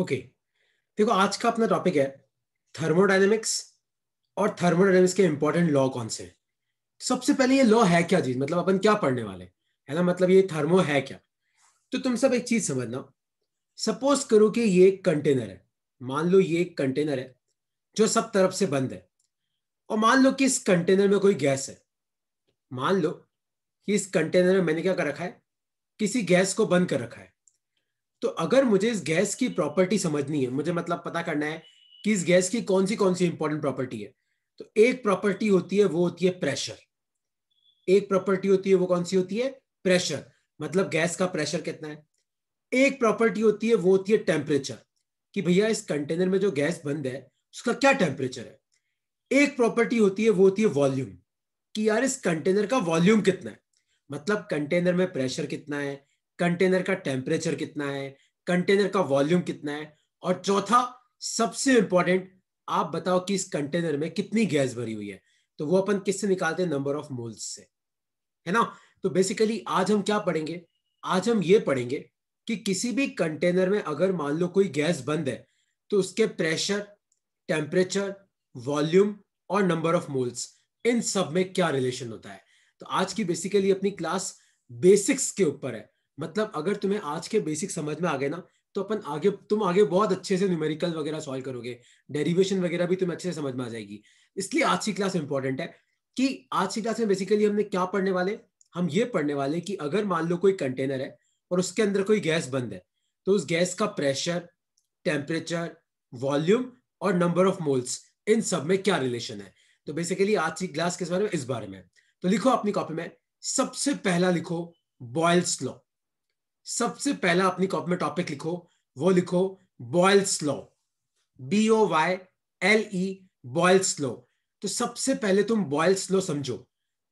Okay देखो आज का अपना टॉपिक है थर्मोडाइनमिक्स और थर्मोडाइनमिक्स के इंपॉर्टेंट लॉ कौन से हैं सबसे पहले ये लॉ है क्या चीज मतलब अपन क्या पढ़ने वाले है ना मतलब ये थर्मो है क्या तो तुम सब एक चीज समझना सपोज करो कि ये एक कंटेनर है मान लो ये एक कंटेनर है जो सब तरफ से बंद है और मान लो कि इस कंटेनर में कोई गैस है मान लो कि इस कंटेनर में मैंने क्या कर रखा है किसी गैस को बंद कर रखा है तो अगर मुझे इस गैस की प्रॉपर्टी समझनी है मुझे मतलब पता करना है कि इस गैस की कौन सी कौन सी इंपॉर्टेंट प्रॉपर्टी है तो एक प्रॉपर्टी होती है वो होती है प्रेशर एक प्रॉपर्टी होती है वो कौन सी होती है प्रेशर मतलब गैस का प्रेशर कितना है एक प्रॉपर्टी होती है वो होती है टेम्परेचर कि भैया इस कंटेनर में जो गैस बंद है उसका क्या टेम्परेचर है एक प्रॉपर्टी होती है वो होती है वॉल्यूम कि यार इस कंटेनर का वॉल्यूम कितना है मतलब कंटेनर में प्रेशर कितना है कंटेनर का टेम्परेचर कितना है कंटेनर का वॉल्यूम कितना है और चौथा सबसे इंपॉर्टेंट आप बताओ कि इस कंटेनर में कितनी गैस भरी हुई है तो वो अपन किससे निकालते हैं नंबर ऑफ मोल्स से है ना तो बेसिकली आज हम क्या पढ़ेंगे आज हम ये पढ़ेंगे कि किसी भी कंटेनर में अगर मान लो कोई गैस बंद है तो उसके प्रेशर टेम्परेचर वॉल्यूम और नंबर ऑफ मोल्स इन सब में क्या रिलेशन होता है तो आज की बेसिकली अपनी क्लास बेसिक्स के ऊपर है मतलब अगर तुम्हें आज के बेसिक समझ में आ गए ना तो अपन आगे तुम आगे बहुत अच्छे से न्यूमेरिकल वगैरह सॉल्व करोगे डेरिवेशन वगैरह भी तुम्हें अच्छे से समझ में आ जाएगी इसलिए आज की क्लास इंपॉर्टेंट है कि आज की क्लास में बेसिकली हमने क्या पढ़ने वाले हम ये पढ़ने वाले कि अगर मान लो कोई कंटेनर है और उसके अंदर कोई गैस बंद है तो उस गैस का प्रेशर टेम्परेचर वॉल्यूम और नंबर ऑफ मोल्स इन सब में क्या रिलेशन है तो बेसिकली आज की क्लास के बारे में इस बारे में तो लिखो अपनी कॉपी में सबसे पहला लिखो बॉयल्स लॉ सबसे पहला अपनी कॉपी में टॉपिक लिखो वो लिखो Boyle's law B O Y L E Boyle's law तो सबसे पहले तुम बॉयल्स लॉ समझो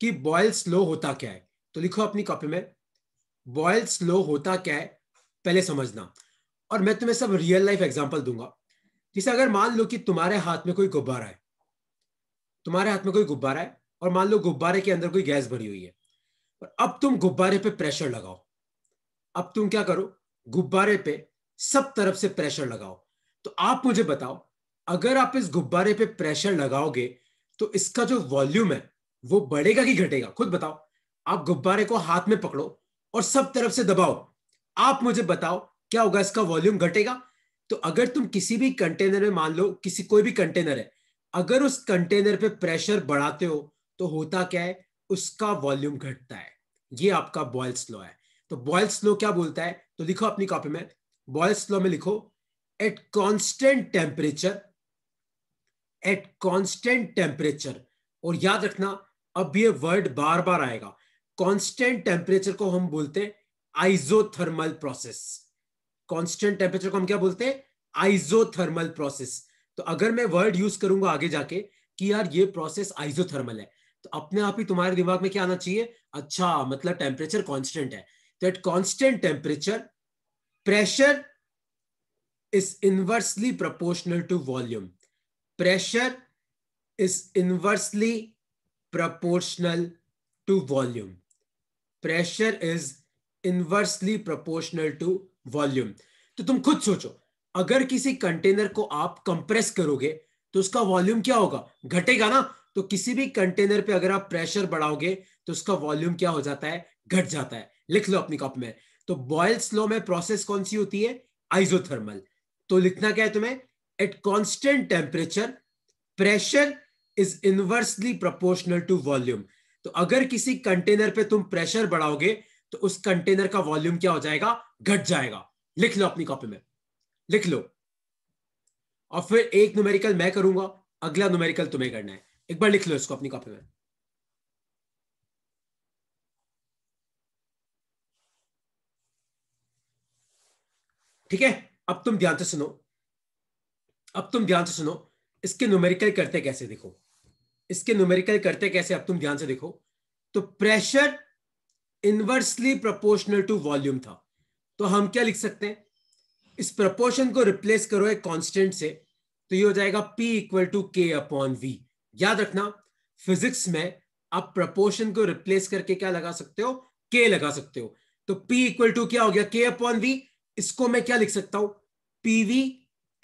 कि बॉयल्स लॉ होता क्या है तो लिखो अपनी कॉपी में बॉयल्स लॉ होता क्या है पहले समझना और मैं तुम्हें सब रियल लाइफ एग्जाम्पल दूंगा जैसे अगर मान लो कि तुम्हारे हाथ में कोई गुब्बारा है तुम्हारे हाथ में कोई गुब्बारा है और मान लो गुब्बारे के अंदर कोई गैस भरी हुई है और अब तुम गुब्बारे पे प्रेशर लगाओ अब तुम क्या करो गुब्बारे पे सब तरफ से प्रेशर लगाओ तो आप मुझे बताओ अगर आप इस गुब्बारे पे प्रेशर लगाओगे तो इसका जो वॉल्यूम है वो बढ़ेगा कि घटेगा खुद बताओ आप गुब्बारे को हाथ में पकड़ो और सब तरफ से दबाओ आप मुझे बताओ क्या होगा इसका वॉल्यूम घटेगा तो अगर तुम किसी भी कंटेनर में मान लो किसी कोई भी कंटेनर है अगर उस कंटेनर पे प्रेशर बढ़ाते हो तो होता क्या है उसका वॉल्यूम घटता है ये आपका बॉयल्स लॉ है तो बॉयल्स लो क्या बोलता है तो लिखो अपनी कॉपी में बॉयल्स लो में लिखो at constant temperature at constant temperature और याद रखना अब ये वर्ड बार बार आएगा कांस्टेंट टेम्परेचर को हम बोलते हैं आइजोथर्मल प्रोसेस कांस्टेंट टेम्परेचर को हम क्या बोलते हैं आइजोथर्मल प्रोसेस तो अगर मैं वर्ड यूज करूंगा आगे जाके कि यार ये प्रोसेस आइजोथर्मल है तो अपने आप ही तुम्हारे दिमाग में क्या आना चाहिए अच्छा मतलब टेम्परेचर कॉन्स्टेंट है that constant temperature, pressure is inversely proportional to volume. Pressure is inversely proportional to volume. Pressure is inversely proportional to volume. to tum khud socho अगर किसी कंटेनर को आप कंप्रेस करोगे तो उसका वॉल्यूम क्या होगा घटेगा ना तो किसी भी कंटेनर पे अगर आप प्रेशर बढ़ाओगे तो उसका वॉल्यूम क्या हो जाता है घट जाता है लिख लो अपनी कॉपी में तो बॉयल स्लो में प्रोसेस कौन सी होती है आइजोथर्मल तो लिखना क्या है तुम्हें at constant temperature pressure is inversely proportional to volume तो अगर किसी कंटेनर पे तुम प्रेशर बढ़ाओगे तो उस कंटेनर का वॉल्यूम क्या हो जाएगा घट जाएगा लिख लो अपनी कॉपी में लिख लो और फिर एक न्यूमेरिकल मैं करूंगा अगला न्यूमेरिकल तुम्हें करना है एक बार लिख लो इसको अपनी कॉपी में ठीक है अब तुम ध्यान से सुनो अब तुम ध्यान से सुनो इसके न्यूमेरिकल करते कैसे देखो इसके न्यूमेरिकल करते कैसे अब तुम ध्यान से देखो तो pressure inversely proportional to volume था तो हम क्या लिख सकते हैं इस प्रपोर्शन को रिप्लेस करो एक कांस्टेंट से तो ये हो जाएगा P equal to K upon V याद रखना फिजिक्स में आप प्रपोर्शन को रिप्लेस करके क्या लगा सकते हो K लगा सकते हो तो P इक्वल टू क्या हो गया K अपॉन वी इसको मैं क्या लिख सकता हूं पीवी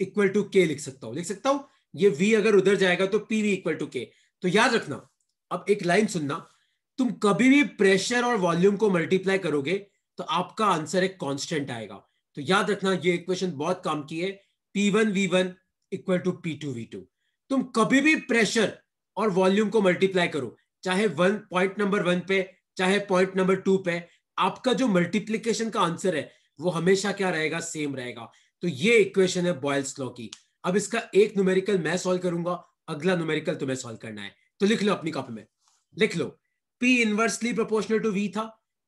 इक्वल टू के लिख सकता हूं लिख सकता हूं ये वी अगर उधर जाएगा तो पीवी इक्वल टू के तो याद रखना अब एक लाइन सुनना तुम कभी भी प्रेशर और वॉल्यूम को मल्टीप्लाई करोगे तो आपका आंसर एक कांस्टेंट आएगा तो याद रखना ये इक्वेशन बहुत काम की है P one V one equal to P two V two तुम कभी भी प्रेशर और वॉल्यूम को मल्टीप्लाई करो चाहे वन पॉइंट नंबर वन पे चाहे पॉइंट नंबर टू पे आपका जो मल्टीप्लीकेशन का आंसर है वो हमेशा क्या रहेगा सेम रहेगा तो ये इक्वेशन है बॉयल्स लॉ की अब इसका एक न्यूमेरिकल मैं सॉल्व करूंगा अगला न्यूमेरिकल तुम्हें सॉल्व करना है तो लिख लो अपनी कॉपी में लिख लो P inversely proportional to V था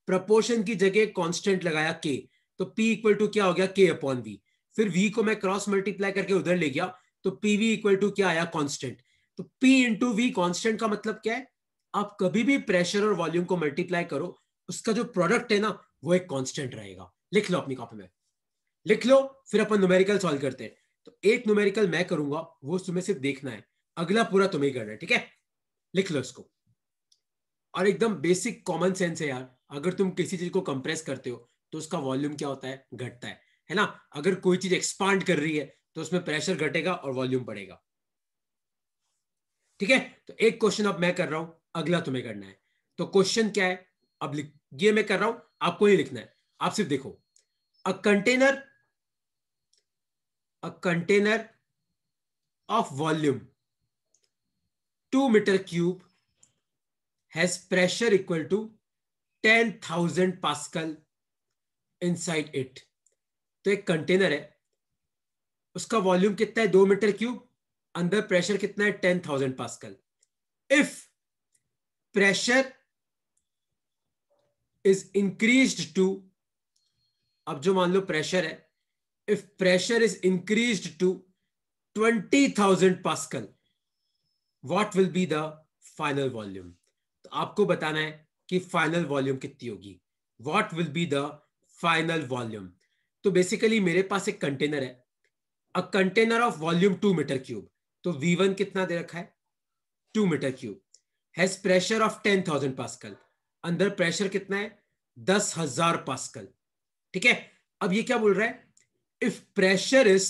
प्रपोर्शन की जगह कांस्टेंट लगाया K तो P इक्वल टू क्या हो गया K अपॉन V फिर V को मैं क्रॉस मल्टीप्लाई करके उधर ले गया तो वी इक्वल टू क्या आया कॉन्स्टेंट तो P इंटू वी कॉन्स्टेंट का मतलब क्या है आप कभी भी प्रेशर और वॉल्यूम को मल्टीप्लाई करो उसका जो प्रोडक्ट है ना वो एक कॉन्स्टेंट रहेगा लिख लो अपनी कॉपी में लिख लो फिर अपन न्यूमेरिकल सॉल्व करते हैं तो एक न्यूमेरिकल मैं करूंगा वो तुम्हें सिर्फ देखना है अगला पूरा तुम्हें करना है ठीक है लिख लो इसको और एकदम बेसिक कॉमन सेंस है यार अगर तुम किसी चीज को कंप्रेस करते हो तो उसका वॉल्यूम क्या होता है घटता है है ना अगर कोई चीज एक्सपांड कर रही है तो उसमें प्रेशर घटेगा और वॉल्यूम बढ़ेगा ठीक है तो एक क्वेश्चन अब मैं कर रहा हूं अगला तुम्हें करना है तो क्वेश्चन क्या है अब ये मैं कर रहा हूं आपको ही लिखना है आप सिर्फ देखो a container a container of volume two metre cube has pressure equal to ten thousand pascal inside it तो एक कंटेनर है उसका वॉल्यूम कितना है दो मीटर क्यूब अंदर प्रेशर कितना है ten thousand pascal if pressure is increase to अब जो मान लो प्रेशर है if pressure is increase to twenty thousand pascal what will be the final volume तो आपको बताना है कि फाइनल वॉल्यूम कितनी होगी what will be the final volume तो बेसिकली मेरे पास एक कंटेनर है a container of volume two metre cube तो वी वन कितना दे रखा है two metre cube has pressure of ten thousand pascal अंदर प्रेशर कितना है दस हजार पास्कल ठीक है अब ये क्या बोल रहा है if pressure is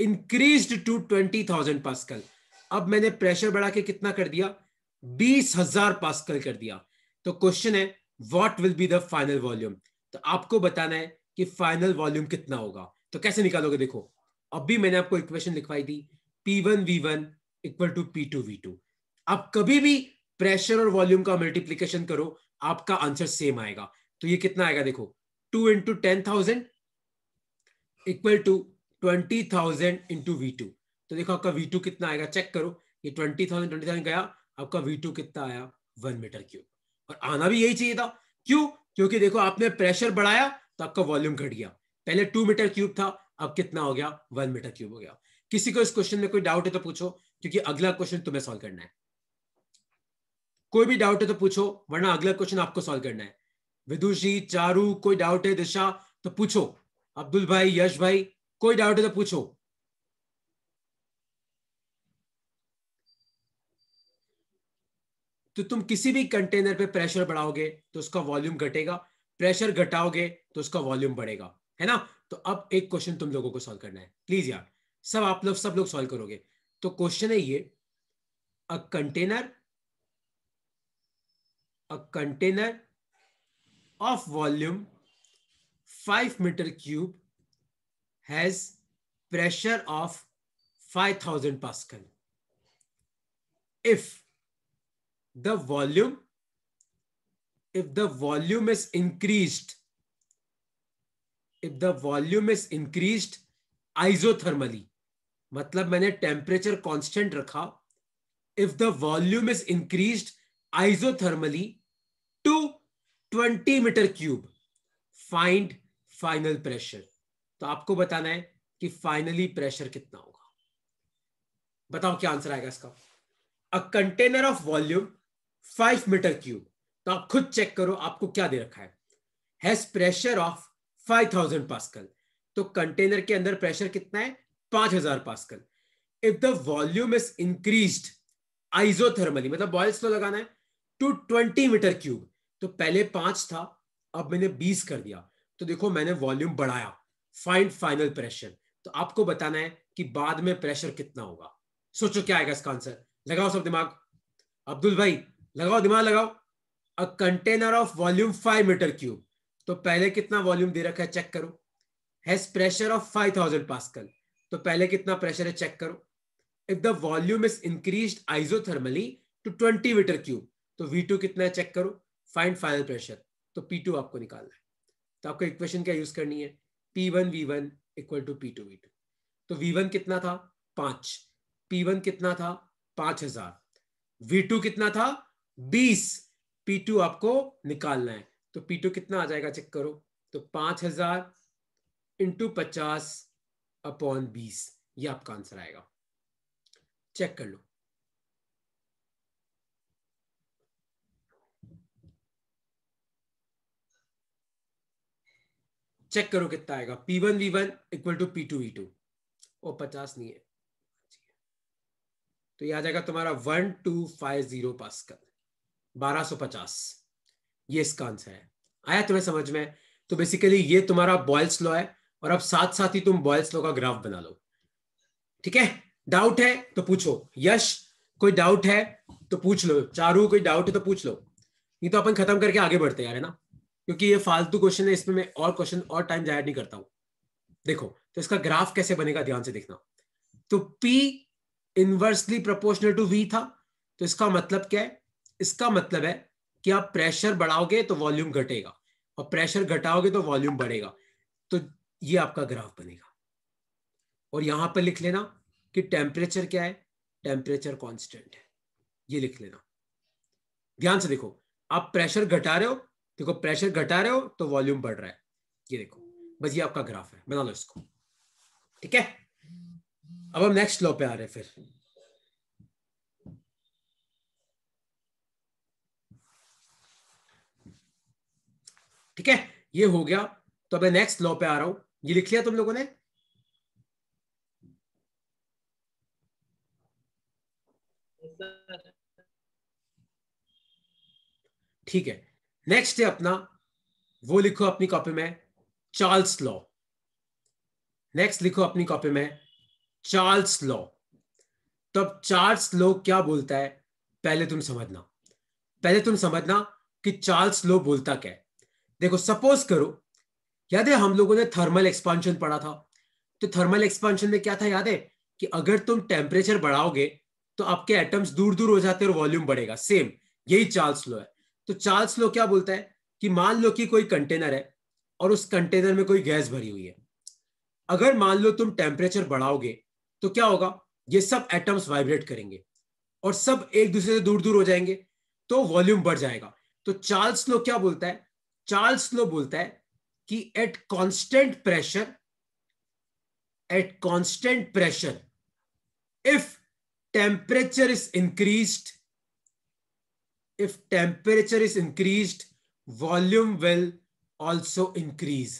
increase to twenty thousand pascal अब मैंने प्रेशर बढ़ा के कितना कर दिया बीस हजार पासकल कर दिया तो क्वेश्चन है what will be the final volume तो आपको बताना है कि फाइनल वॉल्यूम कितना होगा तो कैसे निकालोगे देखो अब भी मैंने आपको इक्वेशन लिखवाई थी P one V one equal to P two V two आप कभी भी प्रेशर और वॉल्यूम का मल्टीप्लीकेशन करो आपका आंसर सेम आएगा तो ये कितना आएगा देखो 2 into 10,000 equal to 20,000 into V2. तो देखो आपका V2 कितना आएगा चेक करो ये 20,000 20,000 गया आपका V2 कितना आया वन मीटर क्यूब और आना भी यही चाहिए था क्यों क्योंकि देखो आपने प्रेशर बढ़ाया तो आपका वॉल्यूम घट गया पहले टू मीटर क्यूब था अब कितना हो गया वन मीटर क्यूब हो गया किसी को इस क्वेश्चन में कोई डाउट है तो पूछो क्योंकि अगला क्वेश्चन तुम्हें सॉल्व करना है कोई भी डाउट है तो पूछो वरना अगला क्वेश्चन आपको सॉल्व करना है विदुषी चारू कोई डाउट है दिशा तो पूछो अब्दुल भाई यश भाई कोई डाउट है तो पूछो तो तुम किसी भी कंटेनर पे प्रेशर बढ़ाओगे तो उसका वॉल्यूम घटेगा प्रेशर घटाओगे तो उसका वॉल्यूम बढ़ेगा है ना तो अब एक क्वेश्चन तुम लोगों को सॉल्व करना है प्लीज यार सब आप लोग सब लोग सॉल्व करोगे तो क्वेश्चन है ये a container a container of volume 5 meter cube has pressure of 5000 Pascal. If the volume, if the volume is increased, if the volume is increased isothermally, matlab maine temperature constant rakha if the volume is increased isothermally, 20 metre cube find final pressure तो आपको बताना है कि finally pressure कितना होगा बताओ क्या answer आएगा इसका a container of volume 5 metre cube तो आप खुद चेक करो आपको क्या दे रखा है हैज प्रेशर ऑफ 5000 पास्कल तो कंटेनर के अंदर प्रेशर कितना है 5000 pascal if the volume is increased isothermally मतलब बॉयल्स तो लगाना है टू 20 मीटर क्यूब तो पहले पांच था अब मैंने बीस कर दिया तो देखो मैंने वॉल्यूम बढ़ाया फाइंड फाइनल प्रेशर तो आपको बताना है कि बाद में प्रेशर कितना होगा सोचो क्या आएगा इसका आंसर लगाओ सब दिमाग अब्दुल भाई लगाओ दिमाग लगाओ a container of volume five metre cube तो पहले कितना वॉल्यूम दे रखा है चेक करो has pressure of five thousand pascal तो पहले कितना प्रेशर है चेक करो if the volume is increase isothermally to twenty metre cube तो वी टू कितना है चेक करो फाइंड फाइनल प्रेशर तो पी टू आपको निकालना है तो आपको इक्वेशन क्या यूज करनी है P one V one equal to P two V two तो वी वन कितना था पांच पी वन कितना था पांच हजार वी टू कितना था बीस पी टू आपको निकालना है तो पी टू कितना आ जाएगा चेक करो तो पांच हजार इंटू पचास अपॉन बीस ये आपका आंसर आएगा चेक कर लो चेक करो कितना आएगा P one V one equal to P two V two और पचास नहीं है तो यह आ जाएगा तुम्हारा वन टू फाइव जीरो पास कर बारह सो पचास ये इसका आंसर है आया तुम्हें समझ में तो बेसिकली ये तुम्हारा बॉयल्स लॉ है और अब साथ साथ ही तुम बॉयल्स लॉ का ग्राफ बना लो ठीक है डाउट है तो पूछो यश कोई डाउट है तो पूछ लो चारू कोई डाउट है तो पूछ लो नहीं तो अपन खत्म करके आगे बढ़ते यार है ना क्योंकि ये फालतू क्वेश्चन है इसमें मैं और क्वेश्चन और टाइम जाया नहीं करता हूं देखो तो इसका ग्राफ कैसे बनेगा ध्यान से देखना तो P inversely proportional to V था तो इसका मतलब क्या है इसका मतलब है कि आप प्रेशर बढ़ाओगे तो वॉल्यूम घटेगा और प्रेशर घटाओगे तो वॉल्यूम बढ़ेगा तो ये आपका ग्राफ बनेगा और यहां पर लिख लेना कि टेम्परेचर क्या है टेम्परेचर कॉन्स्टेंट है ये लिख लेना ध्यान से देखो आप प्रेशर घटा रहे हो देखो प्रेशर घटा रहे हो तो वॉल्यूम बढ़ रहा है ये देखो बस ये आपका ग्राफ है बना लो इसको ठीक है अब हम नेक्स्ट लॉ पे आ रहे हैं फिर ठीक है ये हो गया तो मैं नेक्स्ट लॉ पे आ रहा हूं ये लिख लिया तुम लोगों ने ठीक है नेक्स्ट है अपना वो लिखो अपनी कॉपी में चार्ल्स लॉ नेक्स्ट लिखो अपनी कॉपी में चार्ल्स लॉ तो अब चार्ल्स लॉ क्या बोलता है पहले तुम समझना पहले तुम समझना कि चार्ल्स लॉ बोलता क्या है देखो सपोज करो याद है हम लोगों ने थर्मल एक्सपांशन पढ़ा था तो थर्मल एक्सपांशन में क्या था याद है कि अगर तुम टेम्परेचर बढ़ाओगे तो आपके एटम्स दूर दूर हो जाते हैं और वॉल्यूम बढ़ेगा सेम यही चार्ल्स लॉ है तो चार्ल्स लो क्या बोलता है कि मान लो कि कोई कंटेनर है और उस कंटेनर में कोई गैस भरी हुई है अगर मान लो तुम टेम्परेचर बढ़ाओगे तो क्या होगा ये सब एटम्स वाइब्रेट करेंगे और सब एक दूसरे से दूर दूर हो जाएंगे तो वॉल्यूम बढ़ जाएगा तो चार्ल्स लो क्या बोलता है चार्ल्स लो बोलता है कि at constant pressure at constant pressure if temperature is increased if temperature is increased volume will also increase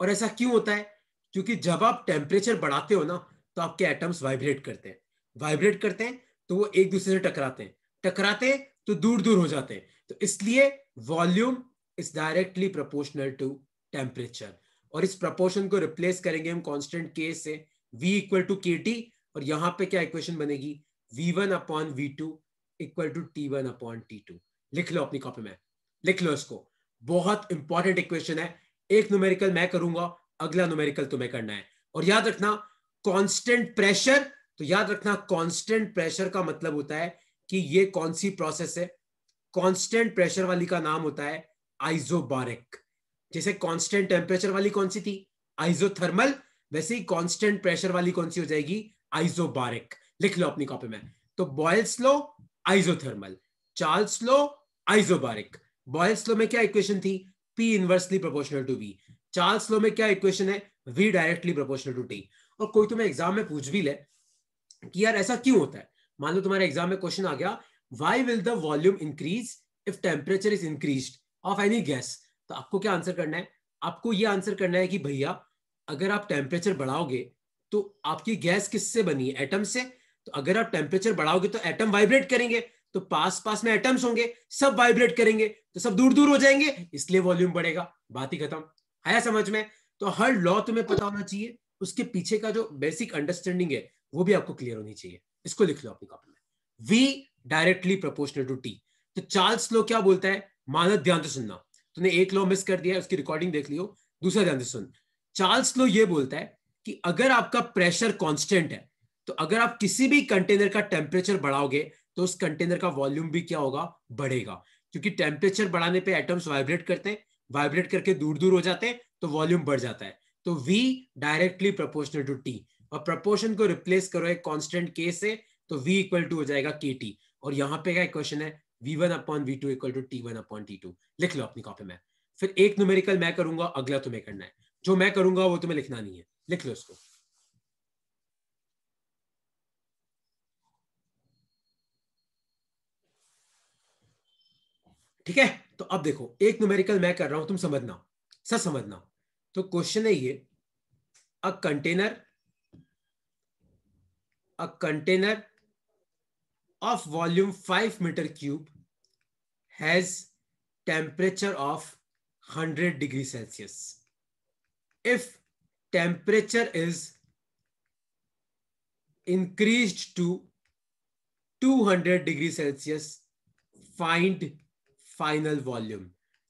और ऐसा क्यों होता है क्योंकि जब आप टेम्परेचर बढ़ाते हो ना तो आपके एटम्स वाइब्रेट करते हैं वाइब्रेट करते हैं तो वो एक दूसरे से टकराते हैं टकराते हैं तो दूर दूर हो जाते हैं तो इसलिए volume is directly proportional to temperature और इस प्रपोर्शन को रिप्लेस करेंगे हम कांस्टेंट के से v इक्वल टू के और यहां पे क्या इक्वेशन बनेगी V one upon V two equal to T one upon T two लिख लो अपनी कॉपी में लिख लो इसको बहुत इंपॉर्टेंट इक्वेशन है एक न्यूमेरिकल मैं करूंगा अगला न्यूमेरिकल तुम्हें करना है और याद रखना कांस्टेंट प्रेशर तो याद रखना कांस्टेंट प्रेशर का मतलब होता है कि ये कौन सी प्रोसेस है कांस्टेंट प्रेशर वाली का नाम होता है आइजोबारिक जैसे कांस्टेंट टेम्परेचर वाली कौन सी थी आइजोथर्मल वैसे ही कांस्टेंट प्रेशर वाली कौन सी हो जाएगी आइजोबारिक लिख लो अपनी कॉपी में तो Boyle's law isothermal Charles law isobaric Boyle's law में क्या इक्वेशन थी P inversely proportional to V Charles law में क्या इक्वेशन है V directly proportional to T और कोई तुम्हें एग्जाम में पूछ भी ले कि यार ऐसा क्यों होता है मान लो तुम्हारे एग्जाम में क्वेश्चन आ गया why will the volume increase if temperature is increase of any gas तो आपको क्या आंसर करना है आपको ये आंसर करना है कि भैया अगर आप टेम्परेचर बढ़ाओगे तो आपकी गैस किससे बनी है एटम से तो अगर आप टेम्परेचर बढ़ाओगे तो एटम वाइब्रेट करेंगे तो पास पास में एटम्स होंगे सब वाइब्रेट करेंगे तो सब दूर दूर हो जाएंगे इसलिए वॉल्यूम बढ़ेगा बात ही खत्म आया समझ में तो हर लॉ तुम्हें पता होना चाहिए उसके पीछे का जो बेसिक अंडरस्टैंडिंग है वो भी आपको क्लियर होनी चाहिए इसको लिख लो अपनी कॉपी में V directly proportional to T तो चार्ल्स लो क्या बोलता है मानव ध्यान से सुनना तुमने एक लॉ मिस कर दिया उसकी रिकॉर्डिंग देख लियो दूसरा ध्यान से सुन चार्ल्स लो ये बोलता है कि अगर आपका प्रेशर कॉन्स्टेंट है तो अगर आप किसी भी कंटेनर का टेम्परेचर बढ़ाओगे तो उस कंटेनर का वॉल्यूम भी क्या होगा बढ़ेगा क्योंकि टेम्परेचर बढ़ाने पे एटम्स वाइब्रेट करते हैं वाइब्रेट करके दूर दूर हो जाते हैं तो वॉल्यूम बढ़ जाता है तो V directly proportional to T और प्रपोर्शन को रिप्लेस करो एक कॉन्स्टेंट के से तो वी इक्वल टू हो जाएगा के टी और यहाँ पे क्या क्वेश्चन है V one upon V two equal to T one upon T two लिख लो अपनी कॉपी में फिर एक न्यूमेरिकल मैं करूंगा अगला तुम्हें करना है जो मैं करूंगा वो तुम्हें लिखना नहीं है लिख लो उसको ठीक है तो अब देखो एक न्यूमेरिकल मैं कर रहा हूं तुम समझना सच समझना तो क्वेश्चन है ये a container a container of volume five metre cube has temperature of hundred degree Celsius if temperature is increase to two hundred degree Celsius find final volume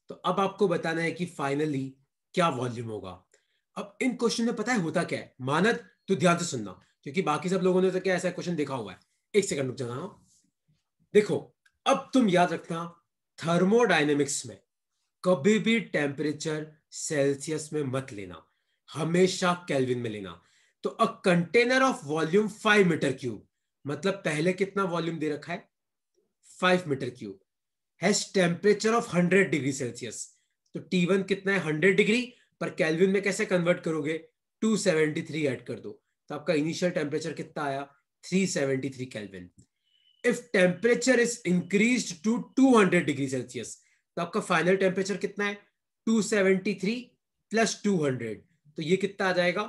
तो अब आपको बताना है कि फाइनली क्या वॉल्यूम होगा अब इन क्वेश्चन में पता है होता क्या है मानद तो ध्यान से सुनना क्योंकि बाकी सब लोगों ने तो क्या ऐसा क्वेश्चन देखा हुआ है एक सेकंड रुक जाना देखो अब तुम याद रखना थर्मोडाइनेमिक्स में कभी भी टेम्परेचर सेल्सियस में मत लेना हमेशा कैलविन में लेना तो a container of volume five metre cube मतलब पहले कितना वॉल्यूम दे रखा है five metre cube has temperature of 100 degree Celsius तो T1 कितना है 100 डिग्री पर कैलविन में कैसे कन्वर्ट करोगे 273 ऐड कर दो तो आपका इनिशियल टेम्परेचर कितना आया 373 kelvin if temperature is increase to 200 degree Celsius तो आपका फाइनल टेम्परेचर कितना है 273 प्लस 200 तो ये कितना आ जाएगा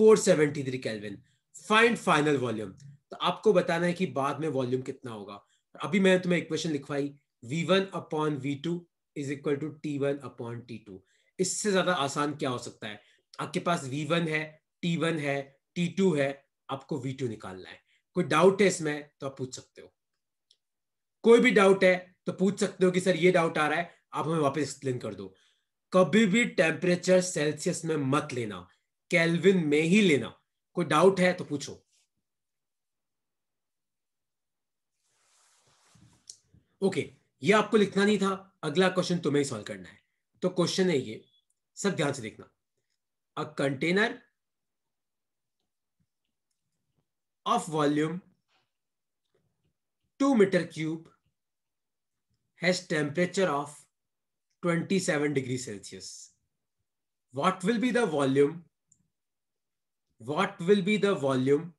473 केल्विन फाइंड फाइनल वॉल्यूम तो आपको बताना है कि बाद में वॉल्यूम कितना होगा अभी मैंने तुम्हें इक्वेशन लिखवाई v1 upon v2 is equal to t1 upon t2 इससे ज्यादा आसान क्या हो सकता है आपके पास v1 है t1 है t2 है आपको v2 निकालना है कोई डाउट है इसमें तो आप पूछ सकते हो कोई भी डाउट है तो पूछ सकते हो कि सर ये डाउट आ रहा है आप हमें वापस एक्सप्लेन कर दो कभी भी टेम्परेचर सेल्सियस में मत लेना कैलविन में ही लेना कोई डाउट है तो पूछो ओके okay. ये आपको लिखना नहीं था अगला क्वेश्चन तुम्हें ही सॉल्व करना है तो क्वेश्चन है ये सब ध्यान से देखना a container of volume two metre cube has temperature of twenty seven degree Celsius what will be the volume what will be the volume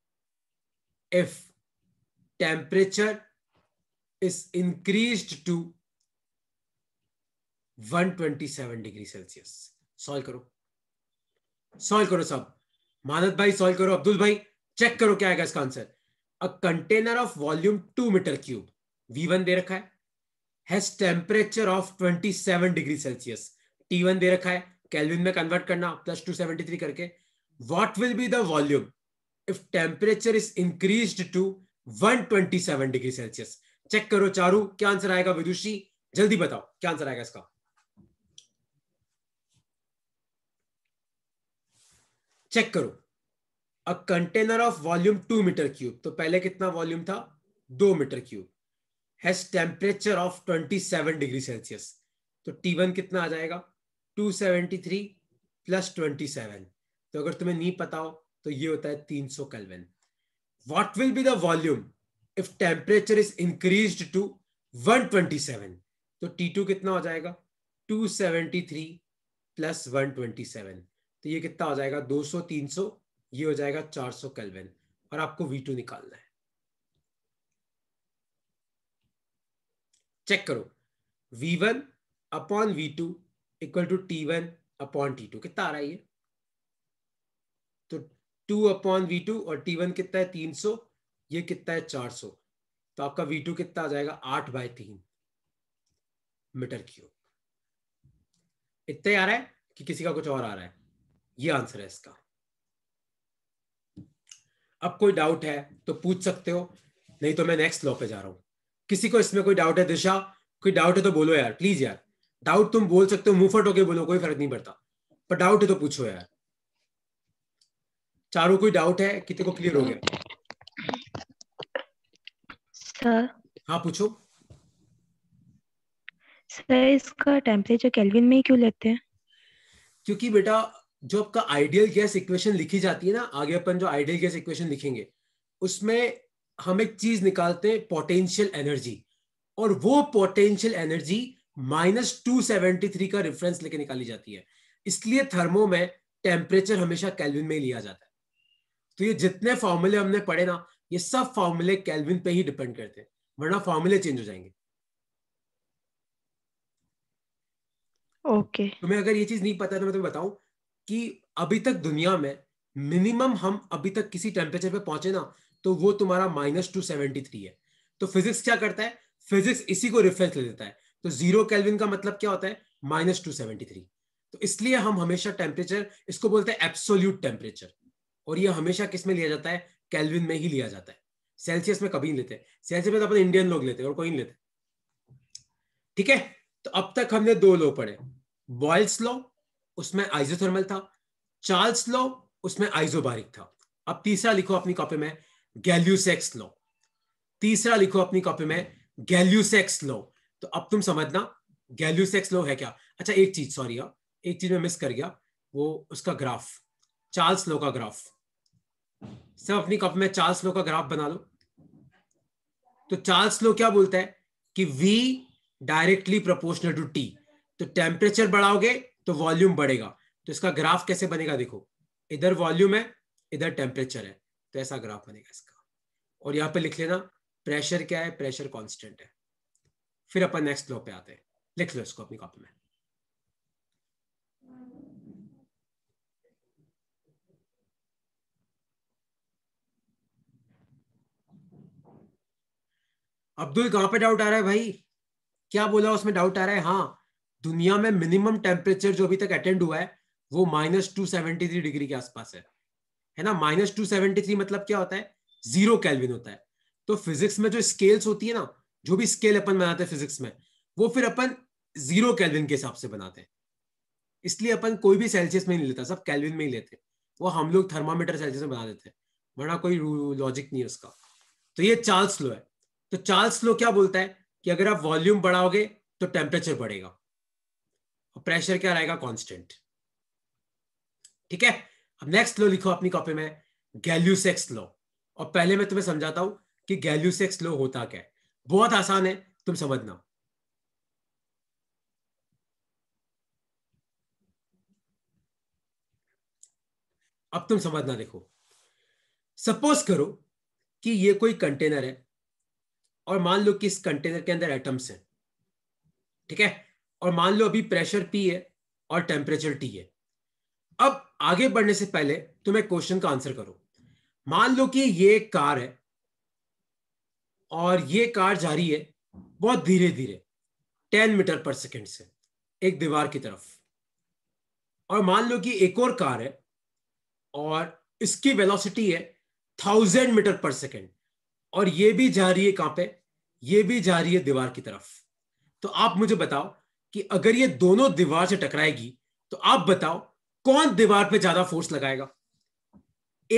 if temperature is increased to 127 degree Celsius solve करो solve करो सब मानद भाई solve करो अब्दुल भाई check करो क्या आएगा इसका answer a container of volume two metre cube V one दे रखा है has temperature of 27 degree Celsius T one दे रखा है कैलविन में कन्वर्ट करना प्लस टू सेवेंटी थ्री करके what will be the volume if temperature is increase to 127 degree Celsius check करो चारू क्या आंसर आएगा विदुषी जल्दी बताओ क्या आंसर आएगा इसका चेक करो a container of volume two metre cube तो पहले कितना वॉल्यूम था दो metre cube has temperature of twenty seven degree Celsius तो टी वन कितना आ जाएगा two seventy three plus twenty seven तो अगर तुम्हें नहीं पता हो तो ये होता है तीन सौ kelvin what will be the volume if temperature is increase to 127 तो T2 कितना हो जाएगा 273 प्लस 127 तो ये कितना हो जाएगा 200 300 ये हो जाएगा 400 केल्विन और आपको V2 निकालना है चेक करो V1 one upon V two equal to T one upon T two कितना आ रहा है ये तो टू अपॉन वी टू और टी वन कितना है तीन सौ ये कितना है चार सौ तो आपका वी टू कितना आ जाएगा आठ बाय तीन मीटर क्यूब ही आ रहा है कि किसी का कुछ और आ रहा है ये आंसर है इसका अब कोई डाउट है तो पूछ सकते हो नहीं तो मैं नेक्स्ट लॉ पे जा रहा हूं किसी को इसमें कोई डाउट है दिशा कोई डाउट है तो बोलो यार प्लीज यार डाउट तुम बोल सकते हो मुफट होके बोलो कोई फर्क नहीं पड़ता पर डाउट है तो पूछो यार चारों कोई डाउट है कितने को क्लियर हो गया सर हाँ पूछो सर इसका टेम्परेचर केल्विन में ही क्यों लेते हैं क्योंकि बेटा जो आपका आइडियल गैस इक्वेशन लिखी जाती है ना आगे अपन जो आइडियल गैस इक्वेशन लिखेंगे उसमें हम एक चीज निकालते हैं पोटेंशियल एनर्जी और वो potential energy minus two seventy three का रेफरेंस लेके निकाली जाती है इसलिए थर्मो में टेम्परेचर हमेशा कैलविन में लिया जाता है तो ये जितने फॉर्मूले हमने पढ़े ना ये सब फॉर्मूले कैलविन पे ही डिपेंड करते हैं वरना फॉर्मूले चेंज हो जाएंगे ओके okay. तुम्हें तो अगर ये चीज नहीं पता तो मैं तुम्हें बताऊं कि अभी तक दुनिया में मिनिमम हम अभी तक किसी टेम्परेचर पे पहुंचे ना तो वो तुम्हारा माइनस टू सेवेंटी थ्री है तो फिजिक्स क्या करता है फिजिक्स इसी को रिफ्लेक्ट ले देता है तो जीरो कैलविन का मतलब क्या होता है माइनस टू सेवेंटी थ्री तो इसलिए हम हमेशा टेम्परेचर इसको बोलते हैं एब्सोल्यूट टेम्परेचर और ये हमेशा किसमें लिया जाता है कैलविन में ही लिया जाता है सेल्सियस में कभी नहीं लेते सेल्सियस में तो अपने इंडियन लोग लेते और कोई नहीं लेते ठीक है तो अब तक हमने दो लो पढ़े बॉयल्स लॉ उसमें आइजोथर्मल था चार्ल्स लॉ उसमें आइजोबारिक था अब तीसरा लिखो अपनी कॉपी में गैल्यूसेक्स लॉ तीसरा लिखो अपनी कॉपी में गैल्यूसेक्स लॉ तो अब तुम समझना गैल्यूसेक्स लॉ है क्या अच्छा एक चीज सॉरी हाँ। एक चीज मैं मिस कर गया वो उसका ग्राफ चार्ल्स लॉ का ग्राफ सब अपनी कप में चार्ल्स लो का ग्राफ बना लो तो चार्ल्स लो क्या बोलता है कि V directly proportional to T तो टेम्परेचर बढ़ाओगे तो वॉल्यूम बढ़ेगा तो इसका ग्राफ कैसे बनेगा देखो इधर वॉल्यूम है इधर टेम्परेचर है तो ऐसा ग्राफ बनेगा इसका और यहां पे लिख लेना प्रेशर क्या है प्रेशर कॉन्स्टेंट है फिर अपन नेक्स्ट लॉ पे आते हैं लिख लो इसको अपनी कॉपी में अब्दुल कहाँ पे डाउट आ रहा है भाई क्या बोला उसमें डाउट आ रहा है हाँ दुनिया में मिनिमम टेम्परेचर जो अभी तक अटेंड हुआ है वो minus two seventy three degree के आसपास है है ना माइनस टू सेवेंटी थ्री मतलब क्या होता है जीरो कैलविन होता है तो फिजिक्स में जो स्केल्स होती है ना जो भी स्केल अपन बनाते हैं फिजिक्स में वो फिर अपन जीरो कैलविन के हिसाब से बनाते हैं इसलिए अपन कोई भी सेल्सियस में नहीं लेता सब कैलविन में ही लेते हैं वो हम लोग थर्मामीटर सेल्सियस में बना देते हैं वरना कोई लॉजिक नहीं है उसका तो ये चार्ल्स लो है तो चार्ल्स लो क्या बोलता है कि अगर आप वॉल्यूम बढ़ाओगे तो टेम्परेचर बढ़ेगा और प्रेशर क्या रहेगा कांस्टेंट ठीक है अब नेक्स्ट लो लिखो अपनी कॉपी में गैल्यूसेक्स लो और पहले मैं तुम्हें समझाता हूं कि गैल्यूसेक्स लो होता क्या है बहुत आसान है तुम समझना अब तुम समझना देखो सपोज करो कि ये कोई कंटेनर है और मान लो कि इस कंटेनर के अंदर एटम्स हैं ठीक है और मान लो अभी प्रेशर पी है और टेम्परेचर टी है अब आगे बढ़ने से पहले तुम्हें क्वेश्चन का आंसर करो मान लो कि ये कार है और ये कार जा रही है बहुत धीरे धीरे टेन मीटर पर सेकेंड से एक दीवार की तरफ और मान लो कि एक और कार है और इसकी वेलोसिटी है थाउजेंड मीटर पर सेकेंड और ये भी जा रही है कहां पे ये भी जा रही है दीवार की तरफ तो आप मुझे बताओ कि अगर ये दोनों दीवार से टकराएगी तो आप बताओ कौन दीवार पे ज्यादा फोर्स लगाएगा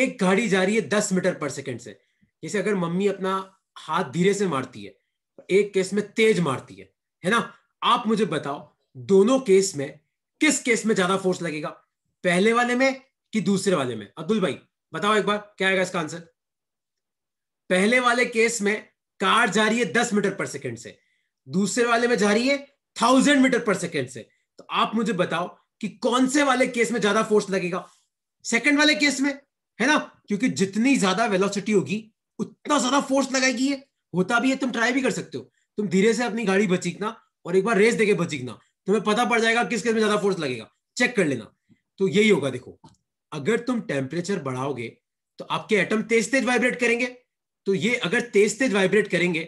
एक गाड़ी जा रही है दस मीटर पर सेकंड से जैसे अगर मम्मी अपना हाथ धीरे से मारती है एक केस में तेज मारती है है ना आप मुझे बताओ दोनों केस में किस केस में ज्यादा फोर्स लगेगा पहले वाले में कि दूसरे वाले में अब्दुल भाई बताओ एक बार क्या आएगा इसका आंसर पहले वाले केस में कार जा रही है दस मीटर पर सेकेंड से दूसरे वाले में जा रही है थाउजेंड मीटर पर सेकेंड से तो आप मुझे बताओ कि कौन से वाले केस में ज्यादा फोर्स लगेगा सेकेंड वाले केस में है ना क्योंकि जितनी ज्यादा वेलोसिटी होगी उतना ज्यादा फोर्स लगाएगी ये होता भी है तुम ट्राई भी कर सकते हो तुम धीरे से अपनी गाड़ी बचीकना और एक बार रेस देके बचीकना तुम्हें पता पड़ जाएगा किस केस में ज्यादा फोर्स लगेगा चेक कर लेना तो यही होगा देखो अगर तुम टेम्परेचर बढ़ाओगे तो आपके एटम तेज तेज वाइब्रेट करेंगे तो ये अगर तेज तेज वाइब्रेट करेंगे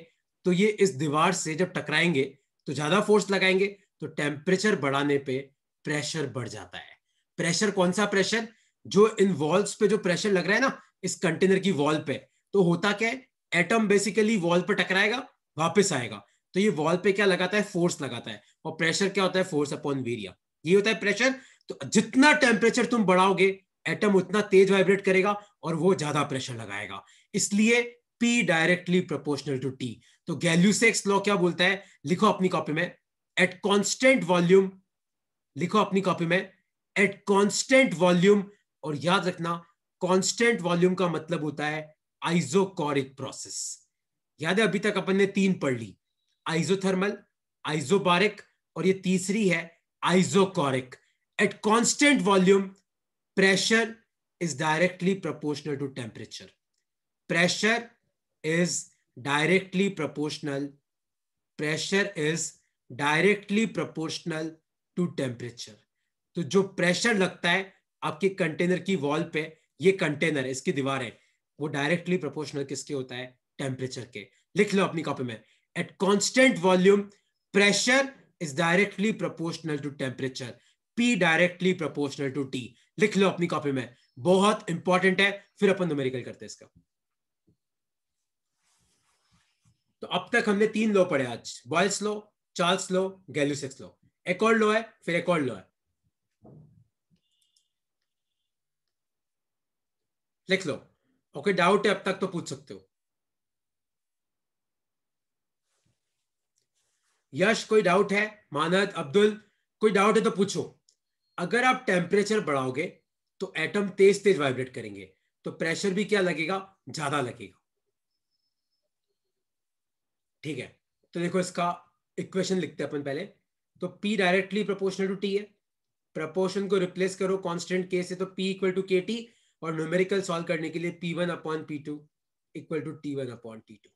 तो ये इस दीवार से जब टकराएंगे तो ज्यादा फोर्स लगाएंगे तो टेम्परेचर बढ़ाने पे प्रेशर बढ़ जाता है प्रेशर कौन सा प्रेशर जो इन वॉल्स पे जो प्रेशर लग रहा है ना इस कंटेनर की वॉल पे तो होता क्या है एटम बेसिकली वॉल पे टकराएगा वापस आएगा तो ये वॉल पे क्या लगाता है फोर्स लगाता है और प्रेशर क्या होता है फोर्स अपॉन वेरिया ये होता है प्रेशर तो जितना टेम्परेचर तुम बढ़ाओगे एटम उतना तेज वाइब्रेट करेगा और वो ज्यादा प्रेशर लगाएगा इसलिए P directly proportional to T तो गैल्यूसेक्स लॉ क्या बोलता है लिखो अपनी कॉपी में एट कॉन्स्टेंट वॉल्यूम लिखो अपनी कॉपी में एट कॉन्स्टेंट वॉल्यूम और याद रखना कॉन्स्टेंट वॉल्यूम का मतलब होता है आइजोकोरिक प्रोसेस याद है अभी तक अपन ने तीन पढ़ ली आइजोथर्मल आइजोबारिक और ये तीसरी है isochoric at constant volume pressure is directly proportional to temperature pressure is directly proportional pressure is directly proportional to temperature तो जो प्रेशर लगता है आपके कंटेनर की वॉल पे ये कंटेनर है इसकी दीवार है वो डायरेक्टली प्रोपोर्शनल किसके होता है टेम्परेचर के लिख लो अपनी कॉपी में at constant volume pressure is directly proportional to temperature P directly proportional to T लिख लो अपनी कॉपी में बहुत इंपॉर्टेंट है फिर अपन न्यूमेरिकल करते हैं इसका तो अब तक हमने तीन लो पढ़े आज बॉयल्स लो चार्ल्स लो गैल्यूसिक्स लो एक और लो है फिर एक और लो है लिख लो ओके डाउट है अब तक तो पूछ सकते हो यश कोई डाउट है मानद अब्दुल कोई डाउट है तो पूछो अगर आप टेम्परेचर बढ़ाओगे तो एटम तेज तेज वाइब्रेट करेंगे तो प्रेशर भी क्या लगेगा ज्यादा लगेगा ठीक है तो देखो इसका इक्वेशन लिखते हैं अपन पहले तो P directly proportional to T है प्रपोर्शन को रिप्लेस करो कांस्टेंट के से तो P इक्वल टू के और न्यूमेरिकल सॉल्व करने के लिए P1 one upon P two equal to T one upon T two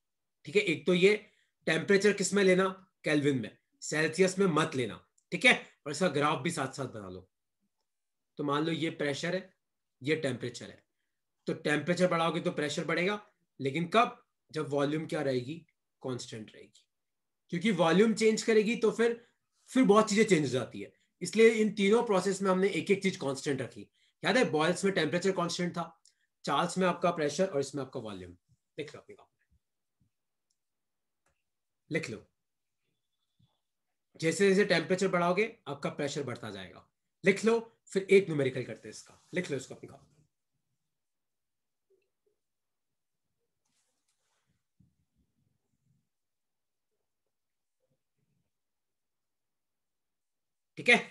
ठीक है एक तो ये टेम्परेचर किस में लेना कैलविन में सेल्सियस में मत लेना ठीक है और इसका ग्राफ भी साथ साथ बना लो तो मान लो ये प्रेशर है ये टेम्परेचर है तो टेम्परेचर बढ़ाओगे तो प्रेशर बढ़ेगा लेकिन कब जब वॉल्यूम क्या रहेगी कांस्टेंट रहेगी क्योंकि वॉल्यूम चेंज करेगी तो फिर फिर बहुत चीजें चेंज हो जाती है इसलिए इन तीनों प्रोसेस में हमने एक एक चीज कांस्टेंट रखी याद है बॉयल्स में टेम्परेचर कांस्टेंट था चार्ल्स में आपका प्रेशर और इसमें आपका वॉल्यूम लिख लो अपनी लिख लो जैसे जैसे टेम्परेचर बढ़ाओगे आपका प्रेशर बढ़ता जाएगा लिख लो फिर एक न्यूमेरिकल करते हैं इसका लिख लो इसको अपनी कॉपी ठीक है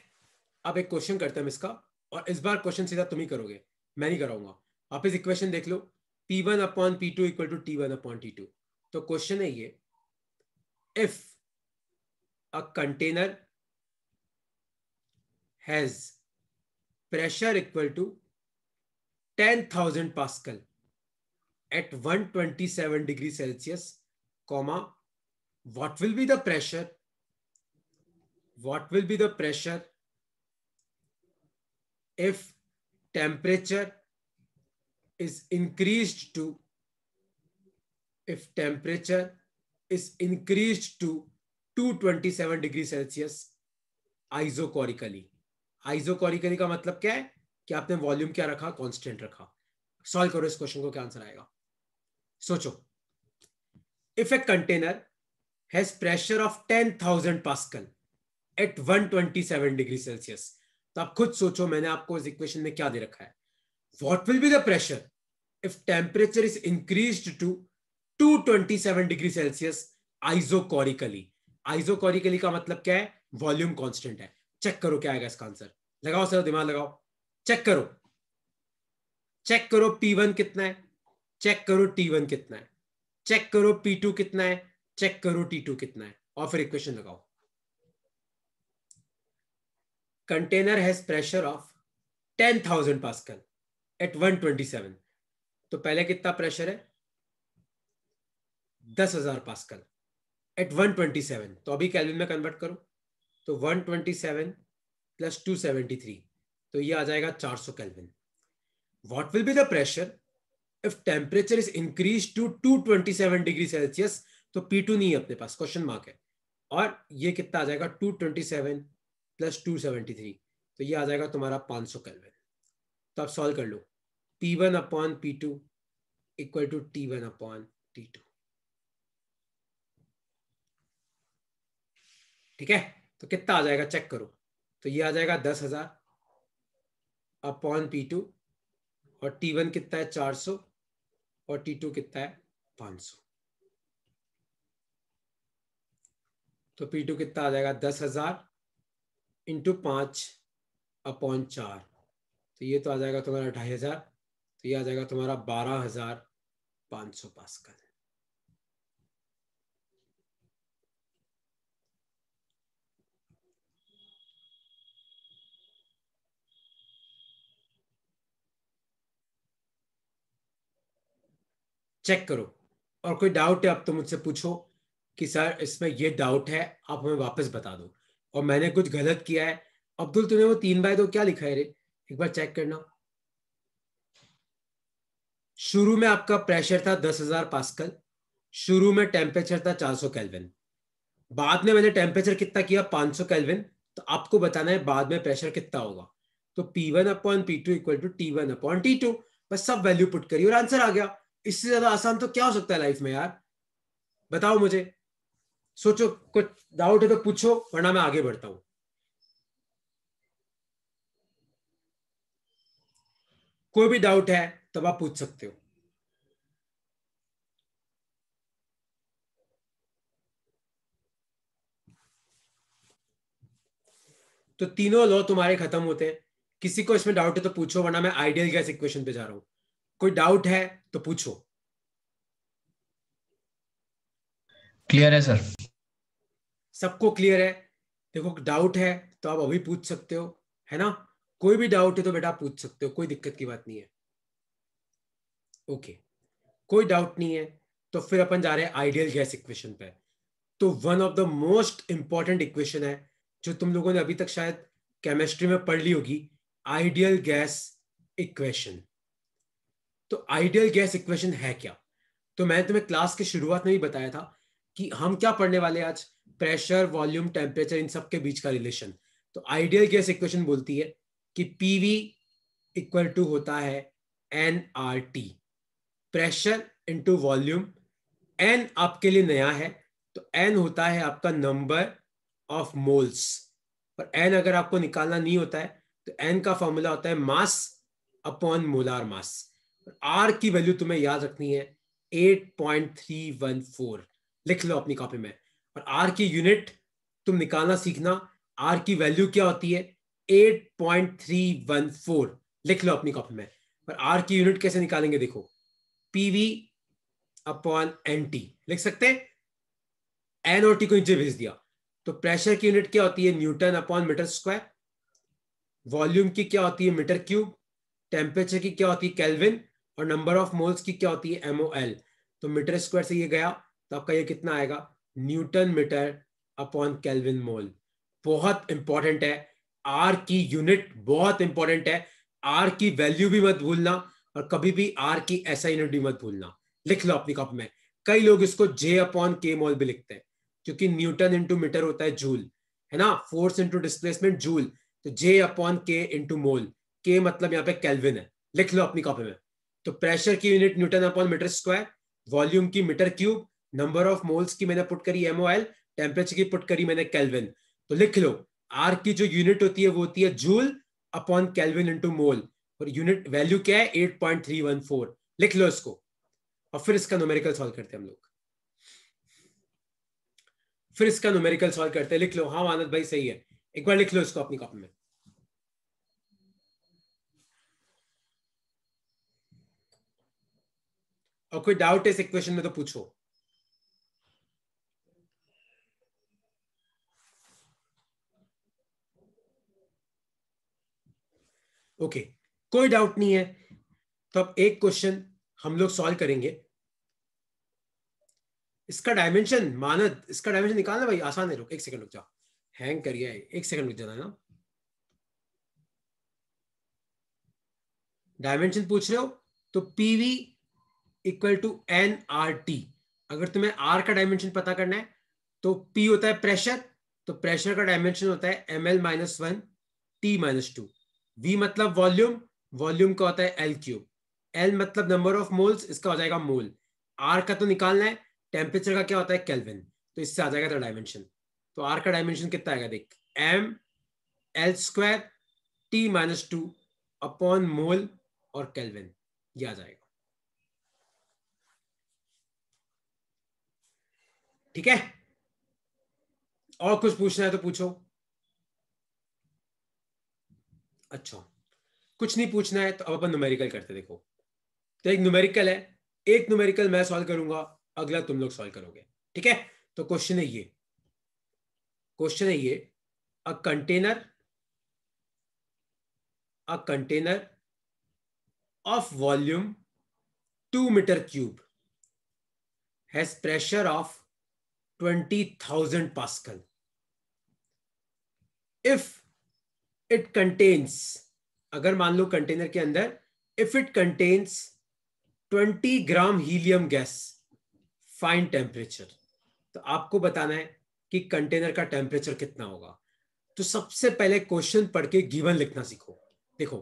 अब एक क्वेश्चन करते हैं इसका और इस बार क्वेश्चन सीधा तुम ही करोगे मैं नहीं कराऊंगा आप इस इक्वेशन देख लो P one upon P two equal to T one upon T two तो क्वेश्चन है ये if a container has pressure equal to ten thousand pascal at one twenty seven degree Celsius comma what will be the pressure what will be the pressure if temperature is increased to if temperature is increased to 227 degree Celsius isochorically isochorically का मतलब क्या है कि आपने volume क्या रखा constant रखा solve करो इस क्वेश्चन को क्या आंसर आएगा सोचो if a container has pressure of 10,000 pascal at 127 degree Celsius तो आप खुद सोचो मैंने आपको इस इक्वेशन में क्या दे रखा है what will be the pressure if temperature is increase to 227 degree Celsius isochorically isochorically का मतलब क्या है वॉल्यूम कांस्टेंट है चेक करो क्या आएगा इसका आंसर लगाओ सर दिमाग लगाओ चेक करो चेक करो P1 कितना है चेक करो T1 कितना है चेक करो P2 कितना है चेक करो T2 कितना है और फिर इक्वेशन लगाओ container has pressure of 10,000 one twenty 127 तो पहले कितना प्रेशर है 10,000 पास्कल एट 127 तो अभी कैलविन में कन्वर्ट करो तो 127 प्लस 273 तो ये आ जाएगा 400 kelvin what will be the pressure if temperature is increase to 227 degree Celsius तो P2 नहीं है अपने पास क्वेश्चन मार्क है और ये कितना आ जाएगा 227 प्लस टू सेवेंटी थ्री तो ये आ जाएगा तुम्हारा पाँच सौ कैलविन तो आप सॉल्व कर लो P one upon P two equal to T one upon T two ठीक है तो कितना आ जाएगा चेक करो तो ये आ जाएगा दस हजार अपॉन पी टू और टी वन कितना है चार सौ और टी टू कितना है पाँच सौ तो पी टू कितना आ जाएगा दस हजार इंटू पाँच अपॉन चार तो ये तो आ जाएगा तुम्हारा ढाई हजार तो ये आ जाएगा तुम्हारा बारह हजार पाँच सौ पास कर चेक करो और कोई डाउट है आप तो मुझसे पूछो कि सर इसमें ये डाउट है आप हमें वापस बता दो और मैंने कुछ गलत किया है अब्दुल तुमने वो तीन बाय दो क्या लिखा है रे एक बार चेक करना शुरू में आपका प्रेशर था दस हजार पासकल शुरू में टेम्परेचर था चार सौ कैलविन बाद में मैंने टेम्परेचर कितना किया पांच सौ कैलविन तो आपको बताना है बाद में प्रेशर कितना होगा तो P one upon P two equal to T one upon T two बस सब वैल्यू पुट करिए और आंसर आ गया इससे ज्यादा आसान तो क्या हो सकता है लाइफ में यार बताओ मुझे सोचो कुछ डाउट है तो पूछो वरना मैं आगे बढ़ता हूं कोई भी डाउट है तब आप पूछ सकते हो तो तीनों लॉ तुम्हारे खत्म होते हैं किसी को इसमें डाउट है तो पूछो वरना मैं आइडियल गैस इक्वेशन पे जा रहा हूं कोई डाउट है तो पूछो क्लियर है सर सबको क्लियर है देखो डाउट है तो आप अभी पूछ सकते हो है ना कोई भी डाउट है तो बेटा पूछ सकते हो कोई दिक्कत की बात नहीं है ओके okay. कोई डाउट नहीं है तो फिर अपन जा रहे हैं आइडियल गैस इक्वेशन पे तो one of the most important equation है जो तुम लोगों ने अभी तक शायद केमिस्ट्री में पढ़ ली होगी आइडियल गैस इक्वेशन तो आइडियल गैस इक्वेशन है क्या तो मैंने तुम्हें क्लास की शुरुआत में ही बताया था कि हम क्या पढ़ने वाले आज प्रेशर वॉल्यूम टेम्परेचर इन सब के बीच का रिलेशन तो आइडियल गैस इक्वेशन बोलती है कि पीवी इक्वल टू होता है N R T pressure into volume N आपके लिए नया है तो एन होता है आपका नंबर ऑफ मोल्स और एन अगर आपको निकालना नहीं होता है तो एन का फॉर्मूला होता है mass upon molar mass R की वैल्यू तुम्हें याद रखनी है 8.314 लिख लो अपनी कॉपी में और आर की यूनिट तुम निकालना सीखना आर की वैल्यू क्या होती है 8.314 लिख लो अपनी कॉपी में और आर की यूनिट कैसे निकालेंगे देखो पीवी अपॉन एन टी लिख सकते हैं एन और टी को नीचे भेज दिया तो प्रेशर की यूनिट क्या होती है newton upon metre square volume की क्या होती है मीटर क्यूब टेम्परेचर की क्या होती है कैलविन और नंबर ऑफ मोल्स की क्या होती है एमओ एल तो मीटर स्क्वायर से ये गया तो आपका ये कितना आएगा newton metre upon kelvin mole बहुत इंपॉर्टेंट है आर की यूनिट बहुत इंपॉर्टेंट है आर की वैल्यू भी मत भूलना और कभी भी आर की ऐसा यूनिट भी मत भूलना लिख लो अपनी कप में कई लोग इसको जे अपॉन के मोल भी लिखते हैं क्योंकि न्यूटन इंटू मीटर होता है जूल है ना फोर्स इंटू डिस्प्लेसमेंट जूल तो जे अपॉन के इंटू मोल के मतलब यहाँ पे कैलविन है लिख लो अपनी कॉपी में तो प्रेशर की unit newton upon metre square volume की metre cube number of moles की मैंने पुट करी एमओ एल टेम्परेचर की पुट करी मैंने कैलविन तो लिख लो आर की जो यूनिट होती है वो होती है joule upon kelvin into mole और यूनिट वैल्यू क्या है eight point three one four लिख लो इसको और फिर इसका नोमेरिकल सॉल्व करते हैं हम लोग फिर इसका नोमेरिकल सॉल्व करते हैं लिख लो हाँ आनंद भाई सही है एक बार लिख लो इसको अपनी कॉपी में और कोई डाउट है इस इक्वेशन में तो पूछो ओके कोई डाउट नहीं है तो अब एक क्वेश्चन हम लोग सॉल्व करेंगे इसका डायमेंशन मानद इसका डायमेंशन निकालना भाई आसान है रुक एक सेकंड रुक जाओ हैंग करिए एक सेकंड रुक जाना है ना डायमेंशन पूछ रहे हो तो P V equal to N R T अगर तुम्हें आर का डायमेंशन पता करना है तो पी होता है प्रेशर तो प्रेशर का डायमेंशन होता है M L minus one T minus two V मतलब वॉल्यूम वॉल्यूम का होता है एल क्यूब एल मतलब नंबर ऑफ मोल्स इसका हो जाएगा मोल आर का तो निकालना है टेम्परेचर का क्या होता है कैलविन तो इससे आ जाएगा डायमेंशन तो आर का डायमेंशन कितना आएगा देख M L square T minus two upon mole और कैलविन ये आ जाएगा ठीक है और कुछ पूछना है तो पूछो अच्छा कुछ नहीं पूछना है तो अब अपन न्यूमेरिकल करते देखो तो एक न्यूमेरिकल है एक न्यूमेरिकल मैं सॉल्व करूंगा अगला तुम लोग सॉल्व करोगे ठीक है तो क्वेश्चन है ये क्वेश्चन है ये a container a container of volume two metre cube has pressure of twenty thousand pascal if it contains अगर मान लो कंटेनर के अंदर if it contains 20 gram helium gas find temperature तो आपको बताना है कि कंटेनर का टेम्परेचर कितना होगा तो सबसे पहले क्वेश्चन पढ़ के गिवन लिखना सीखो देखो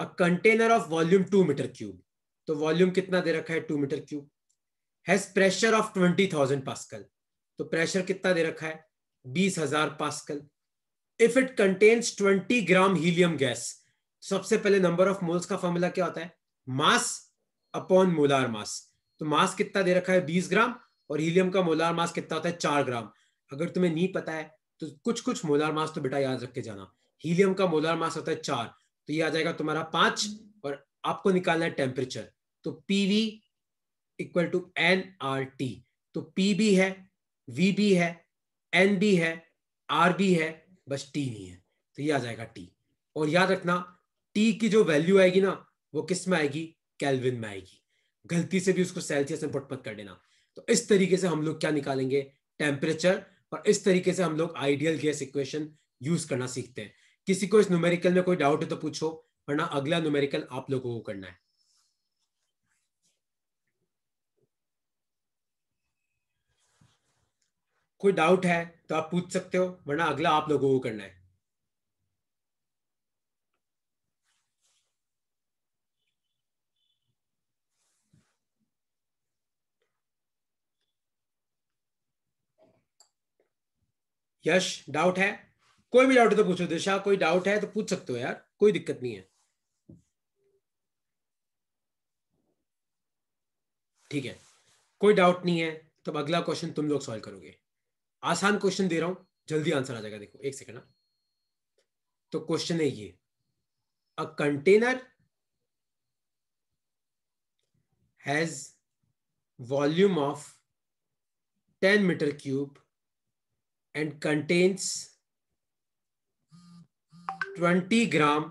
a container of volume two metre cube तो वॉल्यूम कितना दे रखा है two metre cube has pressure of twenty thousand pascal तो प्रेशर कितना दे रखा है बीस हजार pascal if it contains 20 gram helium gas सबसे पहले नंबर ऑफ मोल्स का फॉर्मूला क्या होता है मास अपॉन मोलार मास तो मास कितना दे रखा है 20 ग्राम और हीलियम का मोलार मास कितना होता है चार ग्राम अगर तुम्हें नहीं पता है तो कुछ कुछ मोलार मास तो बेटा याद रख के जाना हीलियम का मोलार मास होता है चार तो ये आ जाएगा तुम्हारा पांच और आपको निकालना है टेम्परेचर तो P V equal to N R T तो पी भी है वी भी है एन भी है आर भी है बस टी नहीं है तो ये आ जाएगा टी और याद रखना टी की जो वैल्यू आएगी ना वो किस में आएगी कैलविन में आएगी गलती से भी उसको सेल्सियस में पुट कर देना तो इस तरीके से हम लोग क्या निकालेंगे टेम्परेचर और इस तरीके से हम लोग आइडियल गैस इक्वेशन यूज करना सीखते हैं किसी को इस न्यूमेरिकल में कोई डाउट है तो पूछो वरना अगला न्यूमेरिकल आप लोगों को करना है कोई डाउट है तो आप पूछ सकते हो वरना अगला आप लोगों को करना है यश डाउट है कोई भी डाउट है तो पूछो दिशा कोई डाउट है तो पूछ सकते हो यार कोई दिक्कत नहीं है ठीक है कोई डाउट नहीं है तो अगला क्वेश्चन तुम लोग सॉल्व करोगे आसान क्वेश्चन दे रहा हूं जल्दी आंसर आ जाएगा देखो एक सेकेंड ना हाँ। तो क्वेश्चन है ये a container has volume of ten metre cube and contains twenty gram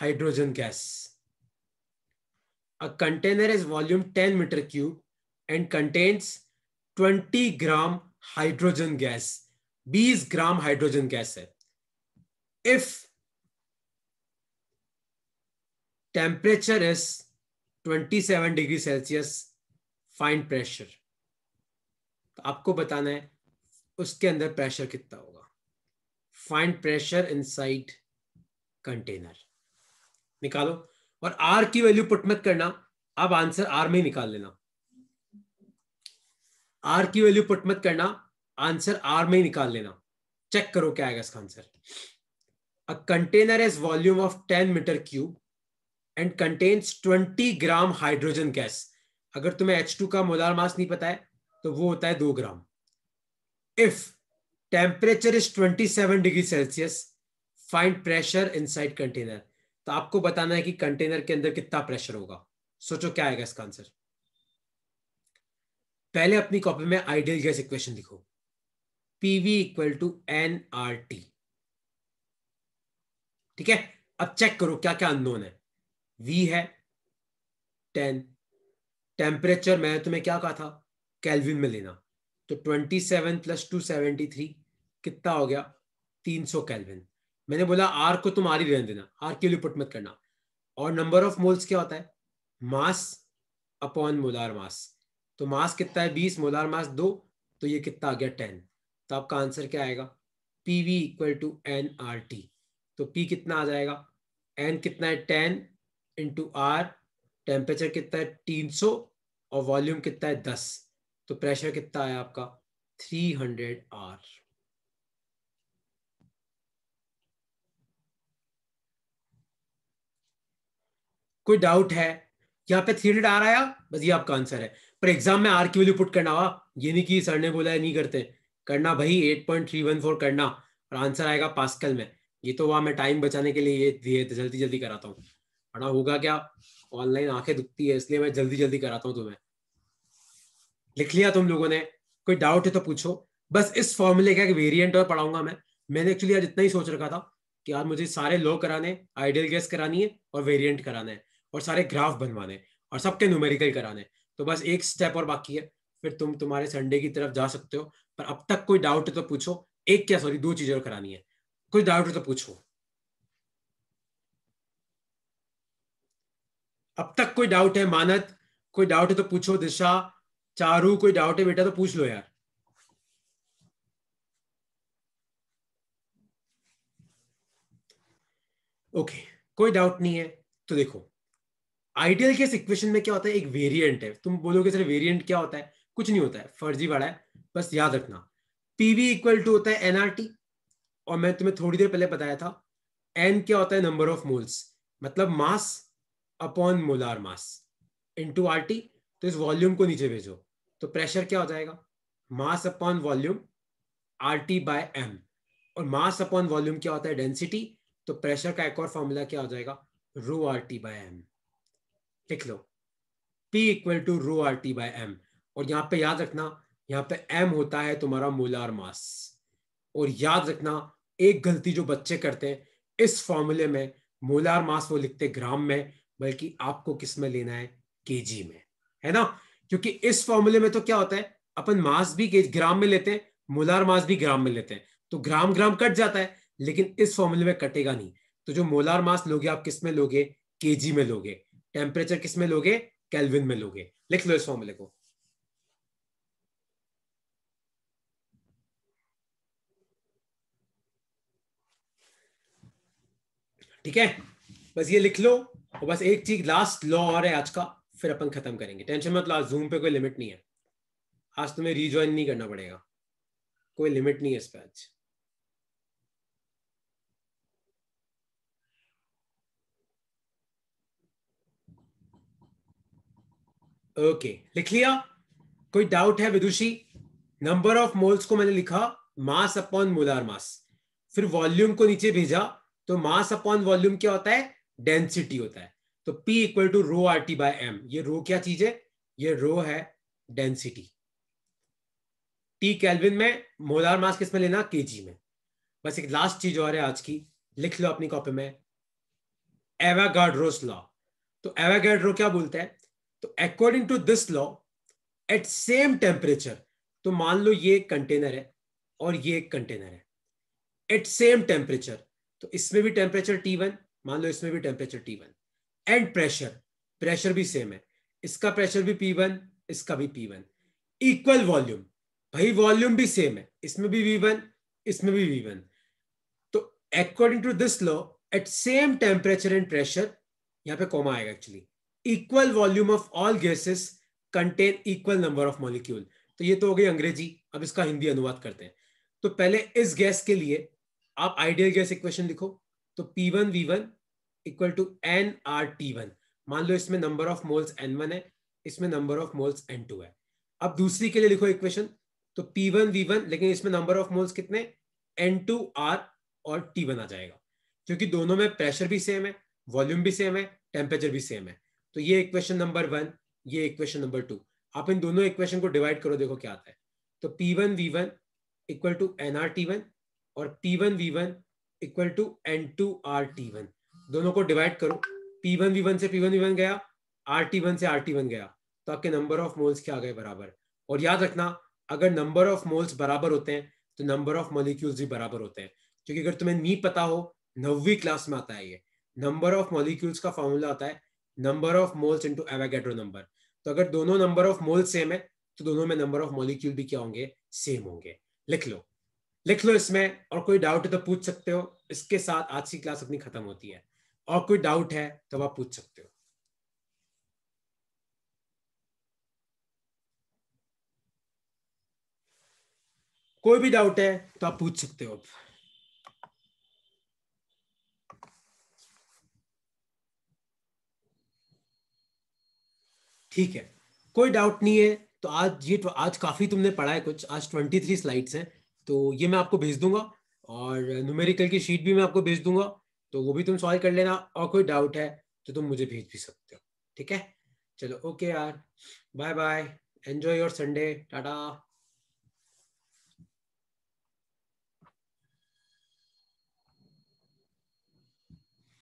hydrogen gas a container is volume ten metre cube and contains twenty gram hydrogen gas 20 gram hydrogen gas है if temperature is 27 degree Celsius find pressure तो आपको बताना है उसके अंदर pressure कितना होगा find pressure inside container निकालो और आर की वैल्यू पुट मत करना अब आंसर आर में ही निकाल लेना आर की वैल्यू पुट मत करना आंसर आर में ही निकाल लेना चेक करो क्या आएगा इसका answer a container has volume of ten metre cube and contains twenty gram hydrogen gas अगर तुम्हें एच टू का मोलार मास नहीं पता है तो वो होता है दो gram if temperature is twenty seven degree Celsius find pressure inside container तो आपको बताना है कि कंटेनर के अंदर कितना प्रेशर होगा सोचो क्या आएगा इसका आंसर पहले अपनी कॉपी में आइडियल गैस इक्वेशन लिखो P V equal to N R T ठीक है अब चेक करो क्या क्या अननोन है वी है टेन टेम्परेचर मैंने तुम्हें क्या कहा था कैलविन में लेना तो twenty seven plus two seventy three कितना हो गया तीन सौ कैलविन मैंने बोला आर को तुम आर ही रहने देना आर के लिए पुट मत करना और नंबर ऑफ मोल्स क्या होता है मास अपॉन मोलार मास तो मास कितना है बीस मोलार मास दो तो ये कितना आ गया टेन तो आपका आंसर क्या आएगा P V equal to N R T तो पी कितना आ जाएगा एन कितना है टेन इंटू आर टेम्परेचर कितना है तीन सौ और वॉल्यूम कितना है दस तो प्रेशर कितना है आपका थ्री हंड्रेड आर कोई डाउट है यहां पे थ्री हंड्रेड रहा आया बस ये आपका आंसर है पर एग्जाम में आर की वैल्यू पुट करना हुआ ये नहीं कि सर ने बोला है नहीं करते करना भाई eight point three one four करना और आंसर आएगा पास्कल में ये तो वहाँ मैं टाइम बचाने के लिए ये दिए जल्दी जल्दी कराता हूँ पढ़ा होगा क्या ऑनलाइन आंखें दुखती है इसलिए मैं जल्दी जल्दी कराता हूँ तुम्हें लिख लिया तुम लोगों ने कोई डाउट है तो पूछो बस इस फॉर्मूले का एक वेरियंट और पढ़ाऊंगा मैं मैंने एक्चुअली आज इतना ही सोच रखा था कि यार मुझे सारे लॉ कराने आइडियल गैस करानी है और वेरियंट कराना है और सारे ग्राफ बनवाने और सबके न्यूमेरिकल कराने हैं तो बस एक स्टेप और बाकी है फिर तुम तुम्हारे संडे की तरफ जा सकते हो पर अब तक कोई डाउट है तो पूछो एक क्या सॉरी दो चीजें और करानी है कोई डाउट है तो पूछो अब तक कोई डाउट है मानत कोई डाउट है तो पूछो दिशा चारू कोई डाउट है बेटा तो पूछ लो यार ओके okay, कोई डाउट नहीं है तो देखो आइडियल केस इक्वेशन में क्या होता है एक वेरिएंट है तुम बोलोगे सर वेरिएंट क्या होता है कुछ नहीं होता है फर्जी वाला है बस याद रखना पीवी इक्वल टू होता है एनआरटी और मैं तुम्हें थोड़ी देर पहले बताया था एन क्या होता है नंबर ऑफ मोल्स मतलब mass upon molar mass into R T तो इस वॉल्यूम को नीचे भेजो तो प्रेशर क्या हो जाएगा mass upon volume R T by M और मास अपॉन वॉल्यूम क्या होता है डेंसिटी तो प्रेशर का एक और फॉर्मूला क्या हो जाएगा rho R T by M लिख लो P equal to rho R T by M और यहां पे याद रखना यहाँ पे एम होता है तुम्हारा मोलार मास और याद रखना एक गलती जो बच्चे करते हैं इस फॉर्मूले में मोलार मास वो लिखते ग्राम में बल्कि आपको किस में लेना है केजी में है ना क्योंकि इस फॉर्मूले में तो क्या होता है अपन मास भी ग्राम में लेते हैं मोलार मास भी ग्राम में लेते हैं तो ग्राम ग्राम कट जाता है लेकिन इस फॉर्मूले में कटेगा नहीं तो जो मोलार मास लोगे आप किस में लोगे केजी में लोगे टेम्परेचर किस में लोगे कैलविन में लोगे लिख लो इस फॉर्मूले को ठीक है बस ये लिख लो और बस एक चीज लास्ट लॉ और है आज का फिर अपन खत्म करेंगे टेंशन मत लास्ट जूम पे कोई लिमिट नहीं है आज तुम्हें रिज्वाइन नहीं करना पड़ेगा कोई लिमिट नहीं है इस पर आज ओके okay. लिख लिया कोई डाउट है विदुषी नंबर ऑफ मोल्स को मैंने लिखा मास अपॉन मोलार मास फिर वॉल्यूम को नीचे भेजा तो मास अपॉन वॉल्यूम क्या होता है डेंसिटी होता है तो P equal to rho R T by M ये रो क्या चीज है ये रो है डेंसिटी टी कैलविन में मोलार मास किसमें लेना केजी में बस एक लास्ट चीज और है आज की लिख लो अपनी कॉपी में एवागार्ड रोस लॉ तो एवागार्ड रो क्या बोलता है तो according to this law at same temperature तो मान लो ये एक कंटेनर है और ये कंटेनर है एट सेम टेम्परेचर तो इसमें भी टेम्परेचर टी वन मान लो इसमें भी temperature T one and pressure pressure भी सेम है इसका प्रेशर भी पी वन इसका भी पी वन इक्वल वॉल्यूम भाई वॉल्यूम भी सेम है इसमें भी वी वन इसमें भी वी वन तो according to this law at same temperature and pressure यहां पे कॉमा आएगा actually equal volume of all gases contain equal number of molecule तो ये तो हो गई अंग्रेजी अब इसका हिंदी अनुवाद करते हैं तो पहले इस गैस के लिए आप आइडियल गैस इक्वेशन लिखो तो P one V one equal to N R T one मान लो इसमें number of moles N one है इसमें number of moles N two है अब दूसरी के लिए लिखो इक्वेशन तो पी वन वी वन लेकिन इसमें नंबर ऑफ मोल्स कितने एन टू आर और टी वन आ जाएगा क्योंकि दोनों में प्रेशर भी सेम है वॉल्यूम भी सेम है टेम्परेचर भी सेम है तो ये इक्वेशन नंबर वन ये इक्वेशन नंबर टू आप इन दोनों इक्वेशन को डिवाइड करो देखो क्या आता है तो P one V one equal to N R T one और P one V one equal to N two R T one दोनों को डिवाइड करो पी वन वी वन से पी वन वी वन गया आर टी वन से R T one गया तो आपके नंबर ऑफ मोल्स क्या आ गए बराबर और याद रखना अगर नंबर ऑफ मोल्स बराबर होते हैं तो नंबर ऑफ मोलिक्यूल्स भी बराबर होते हैं क्योंकि अगर तुम्हें नी पता हो नवी क्लास में आता है ये नंबर ऑफ मोलिक्यूल्स का फॉर्मूला आता है number of moles into Avogadro number तो अगर दोनों नंबर ऑफ मोल्स सेम है तो दोनों में नंबर ऑफ मॉलिक्यूल भी क्या होंगे सेम होंगे लिख लो लिख लो इसमें और कोई डाउट है तो पूछ सकते हो इसके साथ आज की क्लास अपनी खत्म होती है और कोई डाउट है तो आप पूछ सकते हो कोई भी डाउट है तो आप पूछ सकते हो अब ठीक है कोई डाउट नहीं है तो आज ये आज काफी तुमने पढ़ा है कुछ आज ट्वेंटी थ्री स्लाइड्स हैं तो ये मैं आपको भेज दूंगा और न्यूमेरिकल की शीट भी मैं आपको भेज दूंगा तो वो भी तुम सॉल्व कर लेना और कोई डाउट है तो तुम मुझे भेज भी सकते हो ठीक है चलो ओके यार bye bye enjoy your Sunday Tata